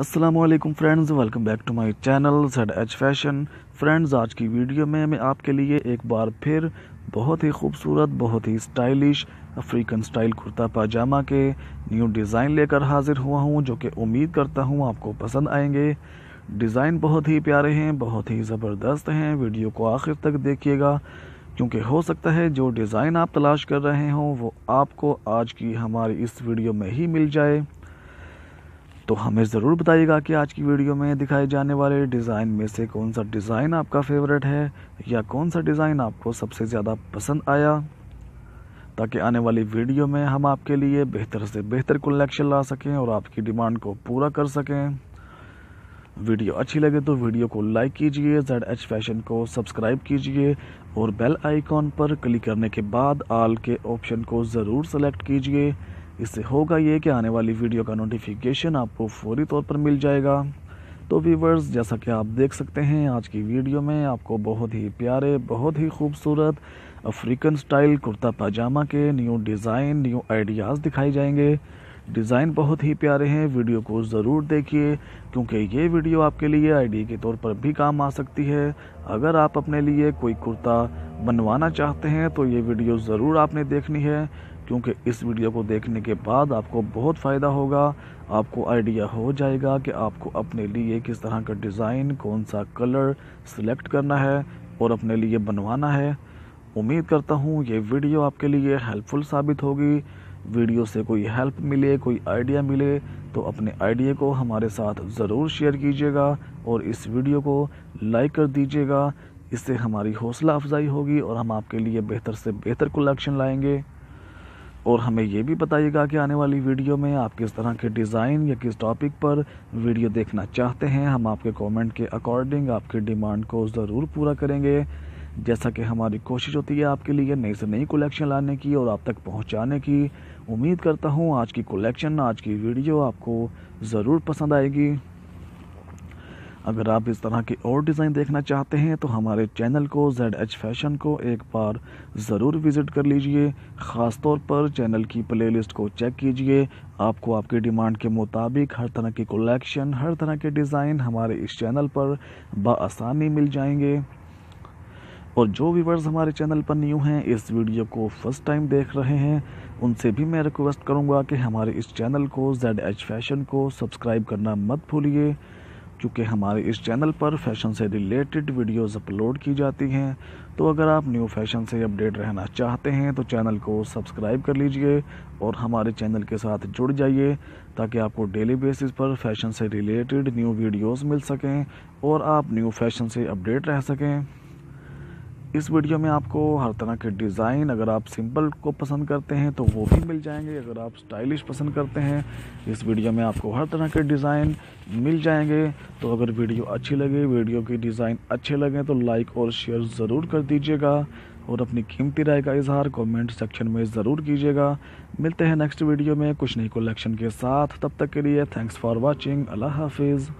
Aslam friends welcome back to my channel Z H Fashion friends आज की video में मैं आपके लिए एक बार फिर बहुत ही खूबसूरत बहुत ही stylish African style kurta pajama के न्यू डिज़ाइन लेकर हाजिर हुआ हूँ जो कि उम्मीद करता हूँ आपको पसंद आएंगे डिज़ाइन बहुत ही प्यारे हैं बहुत ही ज़बरदस्त हैं वीडियो को आखिर तक देखिएगा क्योंकि हो सकता है जो डिज़ाइन आप तलाश कर रहे हों वो आपको आज की हमारी इस वीडियो में ही मिल जाए तो हमें ज़रूर बताइएगा कि आज की वीडियो में दिखाए जाने वाले डिज़ाइन में से कौन सा डिज़ाइन आपका फेवरेट है या कौन सा डिज़ाइन आपको सबसे ज़्यादा पसंद आया ताकि आने वाली वीडियो में हम आपके लिए बेहतर से बेहतर कलेक्शन ला सकें और आपकी डिमांड को पूरा कर सकें वीडियो अच्छी लगे तो वीडियो को लाइक कीजिए जेड एच फैशन को सब्सक्राइब कीजिए और बेल आइकॉन पर क्लिक करने के बाद आल के ऑप्शन को ज़रूर सेलेक्ट कीजिए इससे होगा ये कि आने वाली वीडियो का नोटिफिकेशन आपको फौरी तौर पर मिल जाएगा तो वीवर्स जैसा कि आप देख सकते हैं आज की वीडियो में आपको बहुत ही प्यारे बहुत ही खूबसूरत अफ्रीकन स्टाइल कुर्ता पाजामा के न्यू डिज़ाइन न्यू आइडियाज़ दिखाए जाएंगे डिज़ाइन बहुत ही प्यारे हैं वीडियो को ज़रूर देखिए क्योंकि ये वीडियो आपके लिए आईडी के तौर पर भी काम आ सकती है अगर आप अपने लिए कोई कुर्ता बनवाना चाहते हैं तो ये वीडियो ज़रूर आपने देखनी है क्योंकि इस वीडियो को देखने के बाद आपको बहुत फ़ायदा होगा आपको आइडिया हो जाएगा कि आपको अपने लिए किस तरह का डिज़ाइन कौन सा कलर सिलेक्ट करना है और अपने लिए बनवाना है उम्मीद करता हूँ ये वीडियो आपके लिए हेल्पफुल साबित होगी वीडियो से कोई हेल्प मिले कोई आइडिया मिले तो अपने आइडिया को हमारे साथ ज़रूर शेयर कीजिएगा और इस वीडियो को लाइक कर दीजिएगा इससे हमारी हौसला अफजाई होगी और हम आपके लिए बेहतर से बेहतर कलेक्शन लाएंगे और हमें ये भी बताइएगा कि आने वाली वीडियो में आप किस तरह के डिज़ाइन या किस टॉपिक पर वीडियो देखना चाहते हैं हम आपके कमेंट के अकॉर्डिंग आपकी डिमांड को ज़रूर पूरा करेंगे जैसा कि हमारी कोशिश होती है आपके लिए नई से नई कलेक्शन लाने की और आप तक पहुंचाने की उम्मीद करता हूं आज की कलेक्शन आज की वीडियो आपको ज़रूर पसंद आएगी अगर आप इस तरह के और डिज़ाइन देखना चाहते हैं तो हमारे चैनल को जेड एच फैशन को एक बार ज़रूर विज़िट कर लीजिए ख़ास तौर पर चैनल की प्लेलिस्ट को चेक कीजिए आपको आपकी डिमांड के मुताबिक हर तरह की कलेक्शन हर तरह के डिज़ाइन हमारे इस चैनल पर बसानी मिल जाएंगे और जो व्यूवर्स हमारे चैनल पर न्यू हैं इस वीडियो को फर्स्ट टाइम देख रहे हैं उनसे भी मैं रिक्वेस्ट करूंगा कि हमारे इस चैनल को जेड एच फैशन को सब्सक्राइब करना मत भूलिए क्योंकि हमारे इस चैनल पर फैशन से रिलेटेड वीडियोस अपलोड की जाती हैं तो अगर आप न्यू फैशन से अपडेट रहना चाहते हैं तो चैनल को सब्सक्राइब कर लीजिए और हमारे चैनल के साथ जुड़ जाइए ताकि आपको डेली बेसिस पर फैशन से रिलेटेड न्यू वीडियोस मिल सकें और आप न्यू फैशन से अपडेट रह सकें इस वीडियो में आपको हर तरह के डिज़ाइन अगर आप सिंपल को पसंद करते हैं तो वो भी मिल जाएंगे अगर आप स्टाइलिश पसंद करते हैं इस वीडियो में आपको हर तरह के डिज़ाइन मिल जाएंगे तो अगर वीडियो अच्छी लगे वीडियो के डिज़ाइन अच्छे लगें तो लाइक और शेयर ज़रूर कर दीजिएगा और अपनी कीमती राय का इजहार कमेंट सेक्शन में ज़रूर कीजिएगा मिलते हैं नेक्स्ट वीडियो में कुछ नई कलेक्शन के साथ तब तक के लिए थैंक्स फॉर वॉचिंग अल्लाह हाफिज़